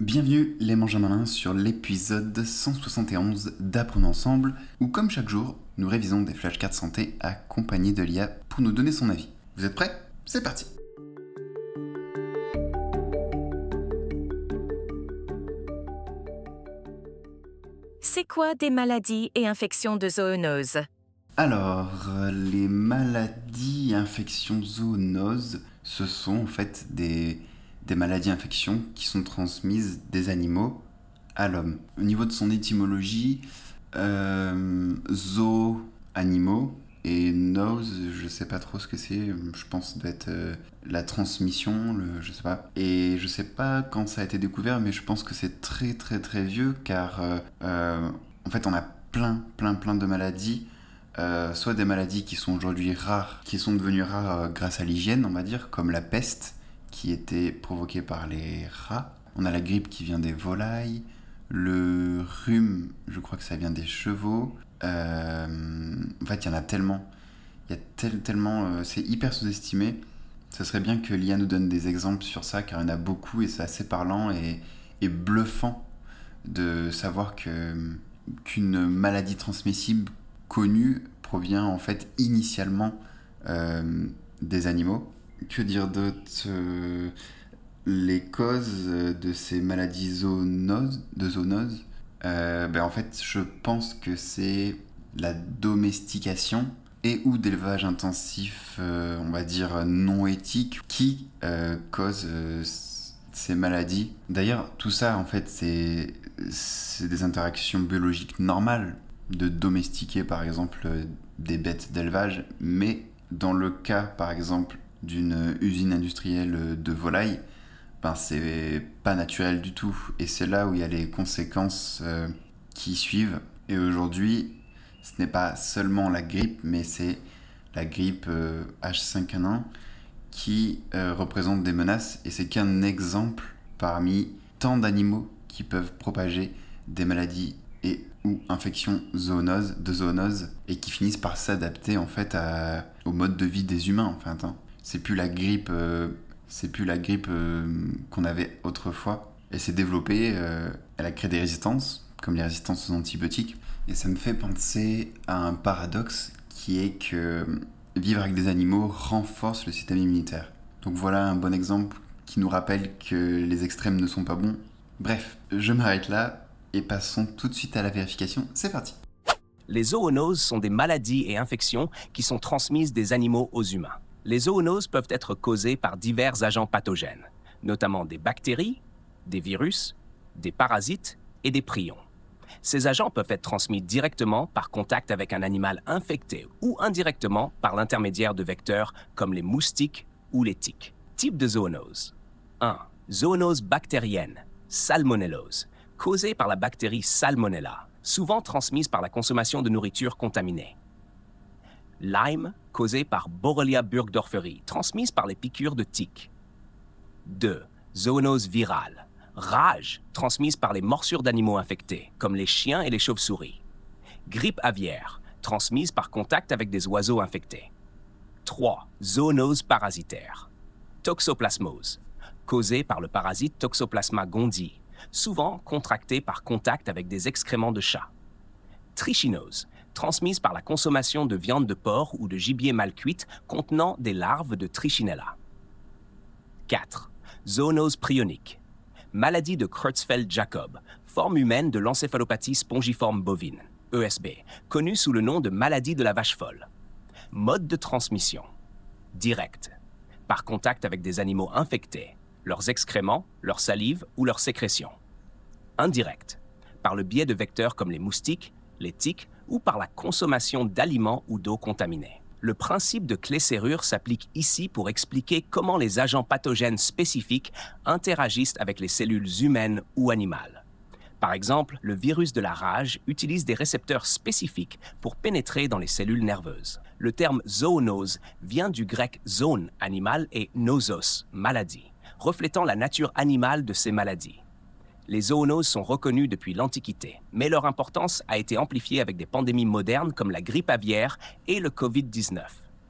Bienvenue les Mangeurs malins sur l'épisode 171 d'Apprenons ensemble, où comme chaque jour, nous révisons des flashcards santé accompagnés de l'IA pour nous donner son avis. Vous êtes prêts C'est parti C'est quoi des maladies et infections de zoonoses Alors, les maladies et infections zoonoses, ce sont en fait des des maladies infections qui sont transmises des animaux à l'homme. Au niveau de son étymologie, euh, zoo animaux et nose, je sais pas trop ce que c'est, je pense d'être être euh, la transmission, le, je sais pas. Et je sais pas quand ça a été découvert, mais je pense que c'est très très très vieux car euh, euh, en fait on a plein plein plein de maladies. soit des maladies qui sont aujourd'hui rares, qui sont devenues rares grâce à l'hygiène, on va dire, comme la peste, qui était provoqué par les rats. On a la grippe qui vient des volailles. Le rhume, je crois que ça vient des chevaux. Euh, en fait, il y en a tellement. Il y tellement. Euh, c'est hyper sous-estimé. Ce serait bien que Lia nous donne des exemples sur ça, car il y en a beaucoup et c'est assez parlant et, bluffant de savoir que qu'une maladie transmissible connue provient en fait initialement euh, des animaux que dire d'autre euh, Les causes de ces maladies zoonoses, de zoonoses, euh, ben en fait, je pense que c'est la domestication et ou d'élevage intensif, euh, on va dire non éthique, qui cause ces maladies. D'ailleurs, tout ça, en fait, c'est des interactions biologiques normales de domestiquer, par exemple, des bêtes d'élevage, mais dans le cas, par exemple, d'une usine industrielle de volaille, ben, c'est pas naturel du tout. Et c'est là où il y a les conséquences euh, qui suivent. Et aujourd'hui, ce n'est pas seulement la grippe, mais c'est la grippe H5N1 euh, qui euh, représente des menaces. Et c'est qu'un exemple parmi tant d'animaux qui peuvent propager des maladies et ou infections zoonoses, de zoonoses et qui finissent par s'adapter en fait au mode de vie des humains enfin fait. Hein c'est plus la grippe, euh, c'est plus la grippe euh, qu'on avait autrefois. Elle s'est développée, euh, elle a créé des résistances, comme les résistances aux antibiotiques. Et ça me fait penser à un paradoxe qui est que vivre avec des animaux renforce le système immunitaire. Donc voilà un bon exemple qui nous rappelle que les extrêmes ne sont pas bons. Bref, je m'arrête là et passons tout de suite à la vérification. C'est parti. Les zoonoses sont des maladies et infections qui sont transmises des animaux aux humains les zoonoses peuvent être causées par divers agents pathogènes, notamment des bactéries, des virus, des parasites et des prions. Ces agents peuvent être transmis directement par contact avec un animal infecté ou indirectement par l'intermédiaire de vecteurs comme les moustiques ou les tiques. Type de zoonose 1. Zoonose bactérienne, salmonellose, causée par la bactérie Salmonella, souvent transmise par la consommation de nourriture contaminée. Lyme causée par Borrelia burgdorferi, transmise par les piqûres de tiques. 2. Zoonose virale. Rage, transmise par les morsures d'animaux infectés, comme les chiens et les chauves-souris. Grippe aviaire, transmise par contact avec des oiseaux infectés. 3. Zoonose parasitaire. Toxoplasmose, causée par le parasite Toxoplasma gondii, souvent contractée par contact avec des excréments de chat. Trichinose, transmise par la consommation de viande de porc ou de gibier mal cuite contenant des larves de Trichinella. 4. Zoonose prionique. Maladie de Creutzfeldt-Jacob, forme humaine de l'encéphalopathie spongiforme bovine, ESB, connue sous le nom de maladie de la vache folle. Mode de transmission. Direct. Par contact avec des animaux infectés, leurs excréments, leurs salives ou leurs sécrétions. Indirect. Par le biais de vecteurs comme les moustiques, les tiques ou par la consommation d'aliments ou d'eau contaminés. Le principe de clé-serrure s'applique ici pour expliquer comment les agents pathogènes spécifiques interagissent avec les cellules humaines ou animales. Par exemple, le virus de la rage utilise des récepteurs spécifiques pour pénétrer dans les cellules nerveuses. Le terme zoonose vient du grec zone, animal, et nosos, maladie, reflétant la nature animale de ces maladies. Les zoonoses sont reconnues depuis l'Antiquité, mais leur importance a été amplifiée avec des pandémies modernes comme la grippe aviaire et le Covid-19.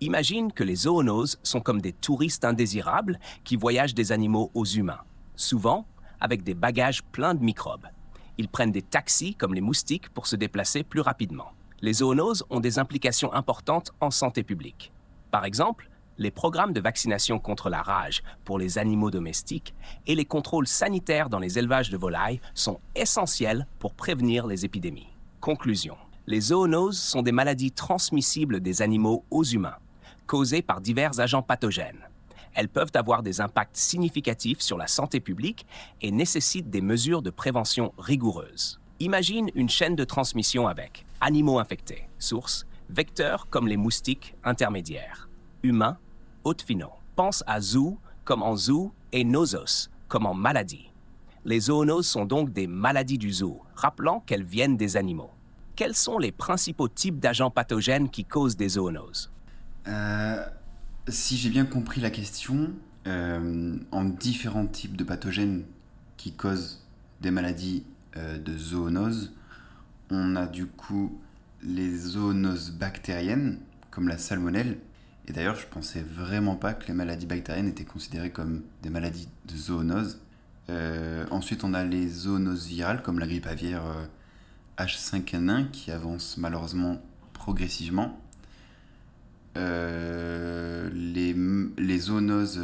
Imagine que les zoonoses sont comme des touristes indésirables qui voyagent des animaux aux humains, souvent avec des bagages pleins de microbes. Ils prennent des taxis comme les moustiques pour se déplacer plus rapidement. Les zoonoses ont des implications importantes en santé publique. Par exemple, les programmes de vaccination contre la rage pour les animaux domestiques et les contrôles sanitaires dans les élevages de volailles sont essentiels pour prévenir les épidémies. Conclusion. Les zoonoses sont des maladies transmissibles des animaux aux humains, causées par divers agents pathogènes. Elles peuvent avoir des impacts significatifs sur la santé publique et nécessitent des mesures de prévention rigoureuses. Imagine une chaîne de transmission avec animaux infectés, sources, vecteurs comme les moustiques intermédiaires, humains haute Pense à zoo comme en zoo et nosos comme en maladie. Les zoonoses sont donc des maladies du zoo, rappelant qu'elles viennent des animaux. Quels sont les principaux types d'agents pathogènes qui causent des zoonoses euh, Si j'ai bien compris la question, euh, en différents types de pathogènes qui causent des maladies euh, de zoonoses, on a du coup les zoonoses bactériennes, comme la salmonelle, et d'ailleurs, je pensais vraiment pas que les maladies bactériennes étaient considérées comme des maladies de zoonoses. Euh, ensuite, on a les zoonoses virales, comme la grippe aviaire H5N1, euh, qui avance malheureusement progressivement. Euh, les, les, zoonoses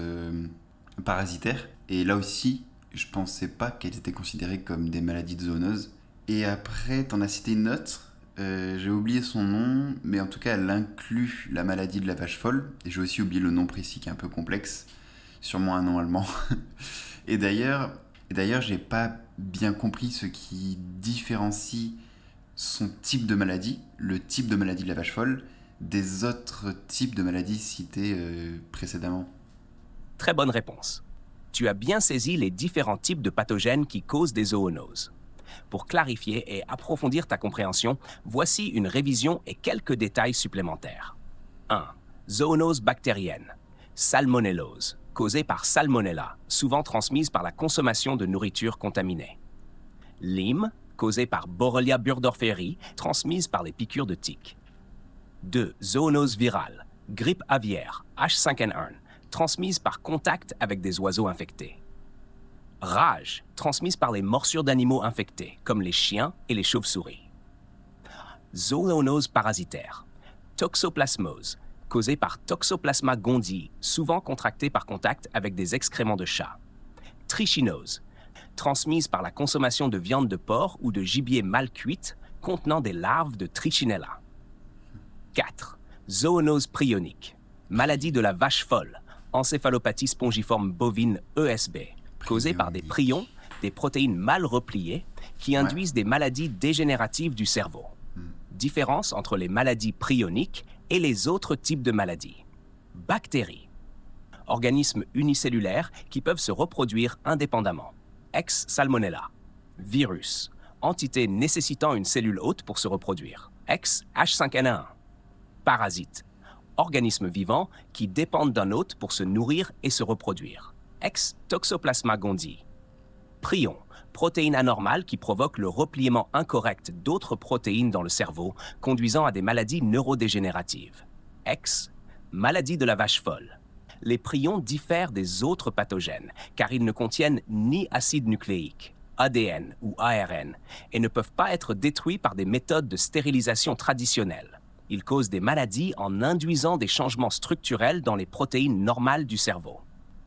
parasitaires. Et là aussi, je pensais pas qu'elles étaient considérées comme des maladies de zoonoses. Et après, t'en as cité une autre euh, j'ai oublié son nom, mais en tout cas, elle inclut la maladie de la vache folle. Et j'ai aussi oublié le nom précis qui est un peu complexe, sûrement un nom allemand. et d'ailleurs, d'ailleurs, j'ai pas bien compris ce qui différencie son type de maladie, le type de maladie de la vache folle, des autres types de maladies citées euh, précédemment. Très bonne réponse. Tu as bien saisi les différents types de pathogènes qui causent des zoonoses pour clarifier et approfondir ta compréhension, voici une révision et quelques détails supplémentaires. 1. Zoonose bactérienne. Salmonellose, causée par Salmonella, souvent transmise par la consommation de nourriture contaminée. Lyme, causée par Borrelia burgdorferi, transmise par les piqûres de tiques. 2. Zoonose virale, grippe aviaire, H5N1, transmise par contact avec des oiseaux infectés rage transmise par les morsures d'animaux infectés, comme les chiens et les chauves-souris. Zoonose parasitaire, toxoplasmose, causée par Toxoplasma gondii, souvent contractée par contact avec des excréments de chat. Trichinose, transmise par la consommation de viande de porc ou de gibier mal cuite contenant des larves de Trichinella. 4. Zoonose prionique, maladie de la vache folle, encéphalopathie spongiforme bovine ESB causées par des prions, des protéines mal repliées, qui induisent des maladies dégénératives du cerveau. Hmm. Différence entre les maladies prioniques et les autres types de maladies. Bactéries. Organismes unicellulaires qui peuvent se reproduire indépendamment. Ex-salmonella. Virus. Entité nécessitant une cellule hôte pour se reproduire. Ex-H5N1. Parasites. Organismes vivants qui dépendent d'un hôte pour se nourrir et se reproduire ex-Toxoplasma gondii. Prion, protéine anormale qui provoque le repliement incorrect d'autres protéines dans le cerveau, conduisant à des maladies neurodégénératives. Ex, maladie de la vache folle. Les prions diffèrent des autres pathogènes, car ils ne contiennent ni acide nucléique, ADN ou ARN, et ne peuvent pas être détruits par des méthodes de stérilisation traditionnelles. Ils causent des maladies en induisant des changements structurels dans les protéines normales du cerveau.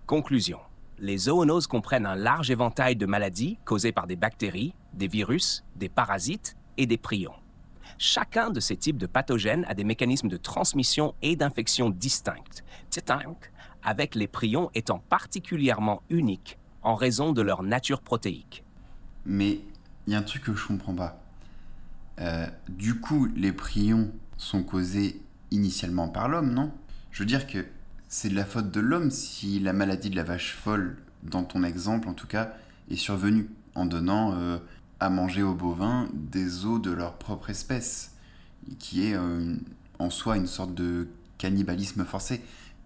Conclusion. Les zoonoses comprennent un large éventail de maladies causées par des bactéries, des virus, des parasites et des prions. Chacun de ces types de pathogènes a des mécanismes de transmission et d'infection distincts, avec les prions étant particulièrement uniques en raison de leur nature protéique. Mais il y a un truc que je comprends pas. Euh, du coup, les prions sont causés initialement par l'homme, non Je veux dire que c'est de la faute de l'homme si la maladie de la vache folle, dans ton exemple en tout cas, est survenue en donnant euh, à manger aux bovins des os de leur propre espèce, qui est euh, en soi une sorte de cannibalisme forcé.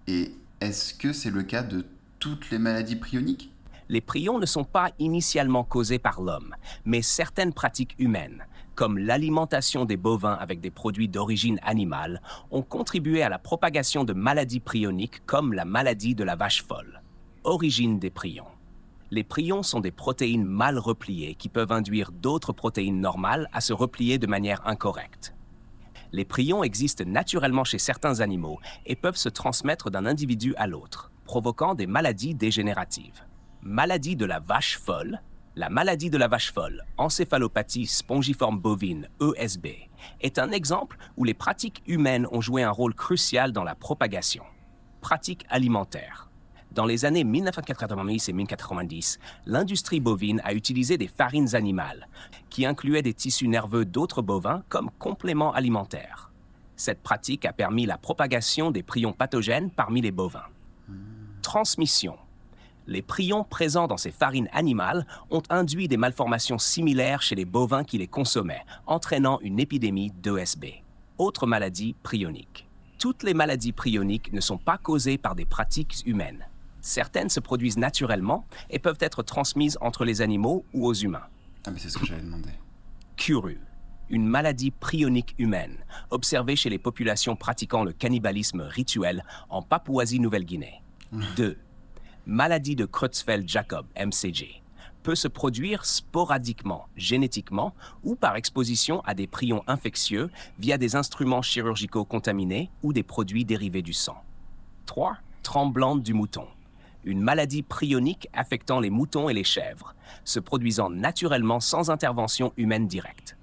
Et est-ce que c'est le cas de toutes les maladies prioniques Les prions ne sont pas initialement causés par l'homme, mais certaines pratiques humaines comme l'alimentation des bovins avec des produits d'origine animale, ont contribué à la propagation de maladies prioniques comme la maladie de la vache folle. Origine des prions. Les prions sont des protéines mal repliées qui peuvent induire d'autres protéines normales à se replier de manière incorrecte. Les prions existent naturellement chez certains animaux et peuvent se transmettre d'un individu à l'autre, provoquant des maladies dégénératives. Maladie de la vache folle, la maladie de la vache folle, encéphalopathie spongiforme bovine, ESB, est un exemple où les pratiques humaines ont joué un rôle crucial dans la propagation. Pratiques alimentaires. Dans les années 1990 et 1990, l'industrie bovine a utilisé des farines animales, qui incluaient des tissus nerveux d'autres bovins comme complément alimentaire. Cette pratique a permis la propagation des prions pathogènes parmi les bovins. Transmission les prions présents dans ces farines animales ont induit des malformations similaires chez les bovins qui les consommaient, entraînant une épidémie d'ESB. Autre maladie prionique. Toutes les maladies prioniques ne sont pas causées par des pratiques humaines. Certaines se produisent naturellement et peuvent être transmises entre les animaux ou aux humains. Ah mais c'est ce que j'avais demandé. Curu, une maladie prionique humaine, observée chez les populations pratiquant le cannibalisme rituel en Papouasie-Nouvelle-Guinée. 2. Mmh maladie de Creutzfeldt-Jacob, MCG, peut se produire sporadiquement, génétiquement ou par exposition à des prions infectieux via des instruments chirurgicaux contaminés ou des produits dérivés du sang. 3. Tremblante du mouton. Une maladie prionique affectant les moutons et les chèvres, se produisant naturellement sans intervention humaine directe.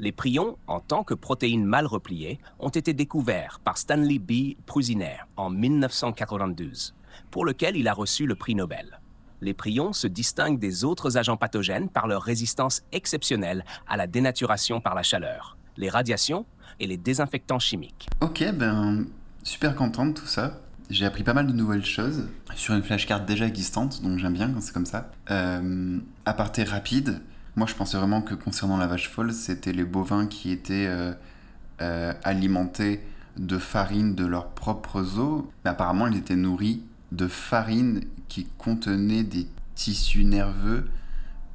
Les prions, en tant que protéines mal repliées, ont été découverts par Stanley B. Prusiner en 1992 pour lequel il a reçu le prix Nobel. Les prions se distinguent des autres agents pathogènes par leur résistance exceptionnelle à la dénaturation par la chaleur, les radiations et les désinfectants chimiques. Ok, ben super content de tout ça. J'ai appris pas mal de nouvelles choses sur une flashcard déjà existante, donc j'aime bien quand c'est comme ça. Euh, aparté rapide, moi je pensais vraiment que concernant la vache folle, c'était les bovins qui étaient euh, euh, alimentés de farine de leurs propres os, apparemment ils étaient nourris de farine qui contenait des tissus nerveux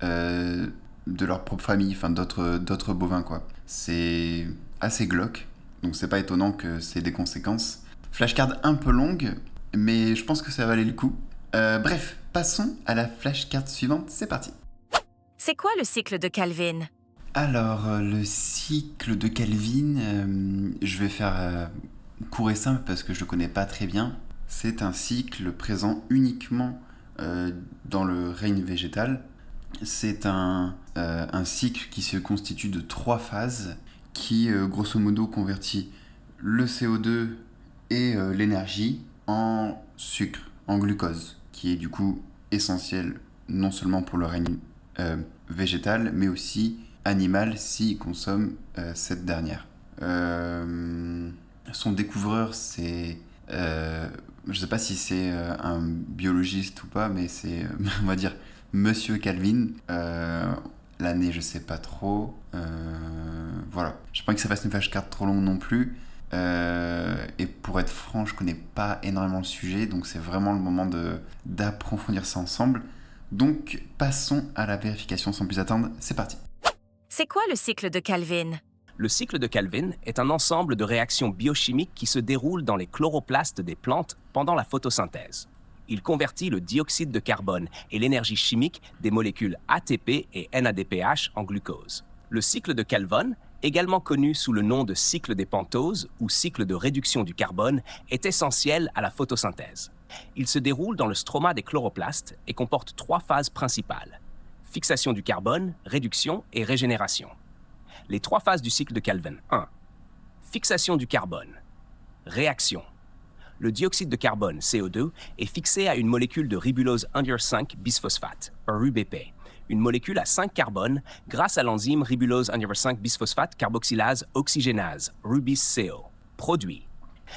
euh, de leur propre famille, enfin d'autres bovins quoi. C'est assez glauque, donc c'est pas étonnant que c'est des conséquences. Flashcard un peu longue, mais je pense que ça valait le coup. Euh, bref, passons à la flashcard suivante, c'est parti. C'est quoi le cycle de Calvin Alors, euh, le cycle de Calvin, je vais faire court et simple parce que je le connais pas très bien c'est un cycle présent uniquement euh, dans le règne végétal. C'est euh, un, cycle qui se constitue de trois phases qui, euh, grosso modo, convertit le CO2 et l'énergie en sucre, en glucose, qui est du coup essentiel non seulement pour le règne végétal, mais aussi animal s'il consomme cette dernière. son découvreur, c'est je ne sais pas si c'est euh, un biologiste ou pas, mais c'est, euh, on va dire, Monsieur Calvin. Euh, l'année, je ne sais pas trop. voilà. Je pense que ça fasse une fâche-carte trop longue non plus. et pour être franc, je ne connais pas énormément le sujet, donc c'est vraiment le moment de d'approfondir ça ensemble. Donc passons à la vérification sans plus attendre. C'est parti. C'est quoi le cycle de Calvin le cycle de Calvin est un ensemble de réactions biochimiques qui se déroulent dans les chloroplastes des plantes pendant la photosynthèse. Il convertit le dioxyde de carbone et l'énergie chimique des molécules ATP et NADPH en glucose. Le cycle de Calvin, également connu sous le nom de cycle des pentoses ou cycle de réduction du carbone, est essentiel à la photosynthèse. Il se déroule dans le stroma des chloroplastes et comporte trois phases principales fixation du carbone, réduction et régénération les trois phases du cycle de Calvin. 1. Fixation du carbone. Réaction. Le dioxyde de carbone, CO2, est fixé à une molécule de ribulose 5 bisphosphate, RUBP, une molécule à 5 carbones grâce à l'enzyme ribulose 5 bisphosphate carboxylase oxygénase, RUBIS-CO. Produit.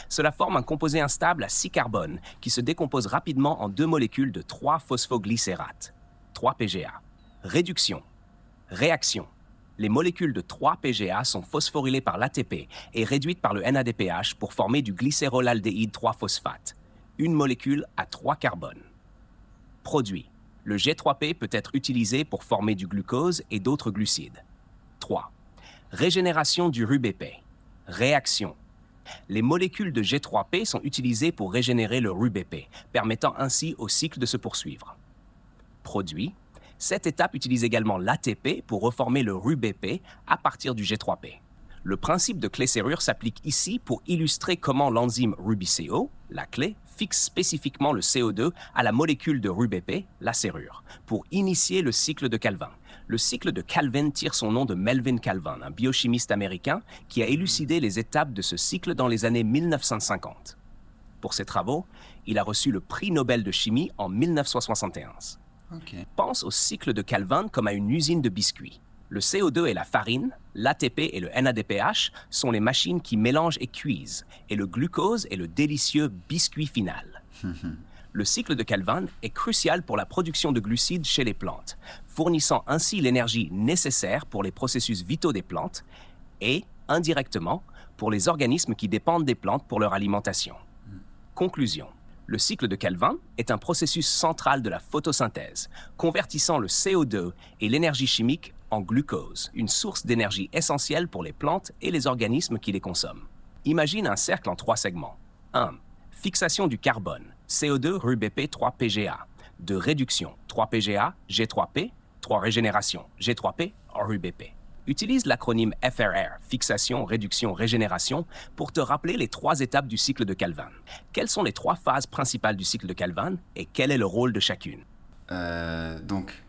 Cela forme un composé instable à 6 carbones qui se décompose rapidement en deux molécules de 3 phosphoglycérates, 3 PGA. Réduction. Réaction les molécules de 3-PGA sont phosphorylées par l'ATP et réduites par le NADPH pour former du glycérolaldéhyde 3-phosphate, une molécule à 3 carbones. Produit. Le G3P peut être utilisé pour former du glucose et d'autres glucides. 3. Régénération du RUBP. Réaction. Les molécules de G3P sont utilisées pour régénérer le RUBP, permettant ainsi au cycle de se poursuivre. Produit cette étape utilise également l'ATP pour reformer le RUBP à partir du G3P. Le principe de clé serrure s'applique ici pour illustrer comment l'enzyme RubiCO, la clé, fixe spécifiquement le CO2 à la molécule de RuBP, la serrure, pour initier le cycle de Calvin. Le cycle de Calvin tire son nom de Melvin Calvin, un biochimiste américain qui a élucidé les étapes de ce cycle dans les années 1950. Pour ses travaux, il a reçu le prix Nobel de chimie en 1971. Pense au cycle de Calvin comme à une usine de biscuits. Le CO2 et la farine, l'ATP et le NADPH sont les machines qui mélangent et cuisent, et le glucose est le délicieux biscuit final. le cycle de Calvin est crucial pour la production de glucides chez les plantes, fournissant ainsi l'énergie nécessaire pour les processus vitaux des plantes et, indirectement, pour les organismes qui dépendent des plantes pour leur alimentation. Hmm. Conclusion. Le cycle de Calvin est un processus central de la photosynthèse, convertissant le CO2 et l'énergie chimique en glucose, une source d'énergie essentielle pour les plantes et les organismes qui les consomment. Imagine un cercle en trois segments. 1. Fixation du carbone, CO2 RUBP 3 PGA. 2. Réduction, 3 PGA, G3P, 3. Régénération, G3P, RUBP utilise l'acronyme FRR, fixation, réduction, régénération, pour te rappeler les trois étapes du cycle de Calvin. Quelles sont les trois phases principales du cycle de Calvin et quel est le rôle de chacune euh, Donc,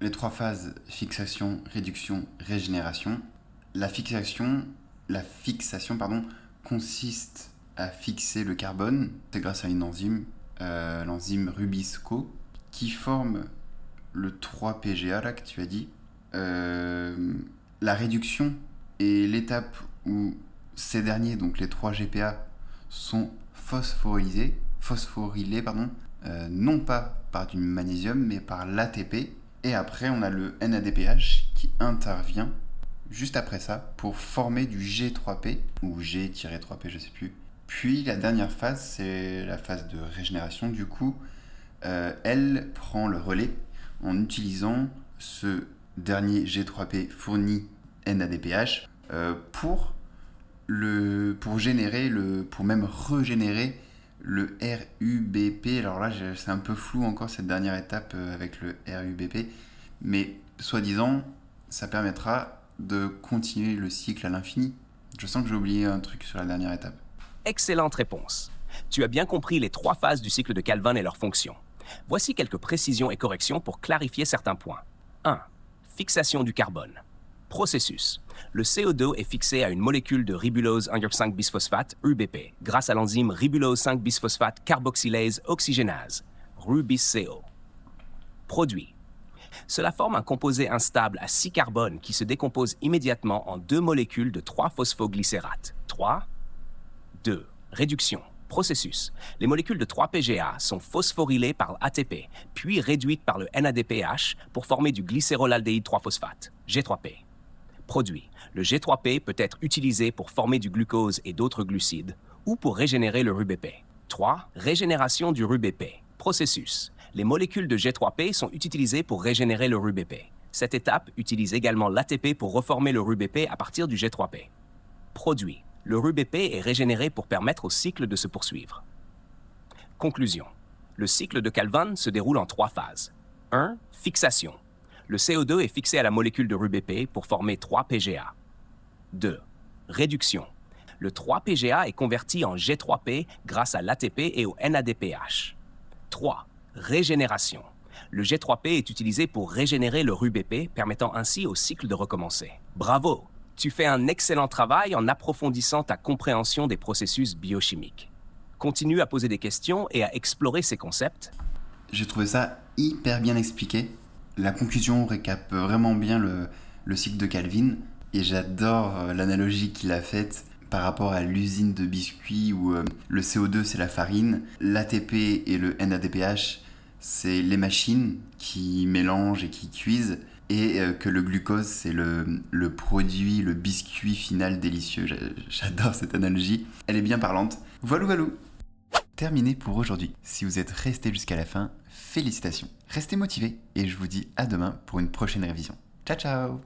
les trois phases fixation, réduction, régénération. La fixation, la fixation pardon, consiste à fixer le carbone, c'est grâce à une enzyme, euh, l'enzyme Rubisco, qui forme le 3-PGA là que tu as dit, euh, la réduction est l'étape où ces derniers, donc les 3 GPA, sont phosphorylés pardon, euh, non pas par du magnésium mais par l'ATP. Et après on a le NADPH qui intervient juste après ça pour former du G3P ou G-3P je sais plus. Puis la dernière phase c'est la phase de régénération du coup euh, elle prend le relais en utilisant ce dernier G3P fourni NADPH euh, pour, le, pour générer, le, pour même régénérer le RUBP. Alors là, c'est un peu flou encore cette dernière étape euh, avec le RUBP, mais soi-disant, ça permettra de continuer le cycle à l'infini. Je sens que j'ai oublié un truc sur la dernière étape. Excellente réponse. Tu as bien compris les trois phases du cycle de Calvin et leurs fonctions. Voici quelques précisions et corrections pour clarifier certains points. 1. Fixation du carbone. Processus. Le CO2 est fixé à une molécule de ribulose 1,5 bisphosphate, UBP, grâce à l'enzyme ribulose 5 bisphosphate carboxylase oxygénase, RubisCO. Produit. Cela forme un composé instable à 6 carbones qui se décompose immédiatement en deux molécules de 3 phosphoglycérates. 3, 2. Réduction processus, les molécules de 3PGA sont phosphorylées par l'ATP, puis réduites par le NADPH pour former du glycérolaldéhyde 3-phosphate, G3P. Produit, le G3P peut être utilisé pour former du glucose et d'autres glucides ou pour régénérer le RUBP. 3. Régénération du RUBP. Processus. Les molécules de G3P sont utilisées pour régénérer le RUBP. Cette étape utilise également l'ATP pour reformer le RUBP à partir du G3P. Produit le RUBP est régénéré pour permettre au cycle de se poursuivre. Conclusion. Le cycle de Calvin se déroule en trois phases. 1. Fixation. Le CO2 est fixé à la molécule de RUBP pour former 3 PGA. 2. Réduction. Le 3 PGA est converti en G3P grâce à l'ATP et au NADPH. 3. Régénération. Le G3P est utilisé pour régénérer le RUBP, permettant ainsi au cycle de recommencer. Bravo tu fais un excellent travail en approfondissant ta compréhension des processus biochimiques. Continue à poser des questions et à explorer ces concepts. J'ai trouvé ça hyper bien expliqué. La conclusion récape vraiment bien le, cycle de Calvin et j'adore euh, l'analogie qu'il a faite par rapport à l'usine de biscuits où euh, le CO2 c'est la farine, l'ATP et le NADPH c'est les machines qui mélangent et qui cuisent, et euh, que le glucose, c'est le, produit, le biscuit final délicieux. J'adore cette analogie. Elle est bien parlante. Voilà voilà Terminé pour aujourd'hui. Si vous êtes resté jusqu'à la fin, félicitations. Restez motivés et je vous dis à demain pour une prochaine révision. Ciao, ciao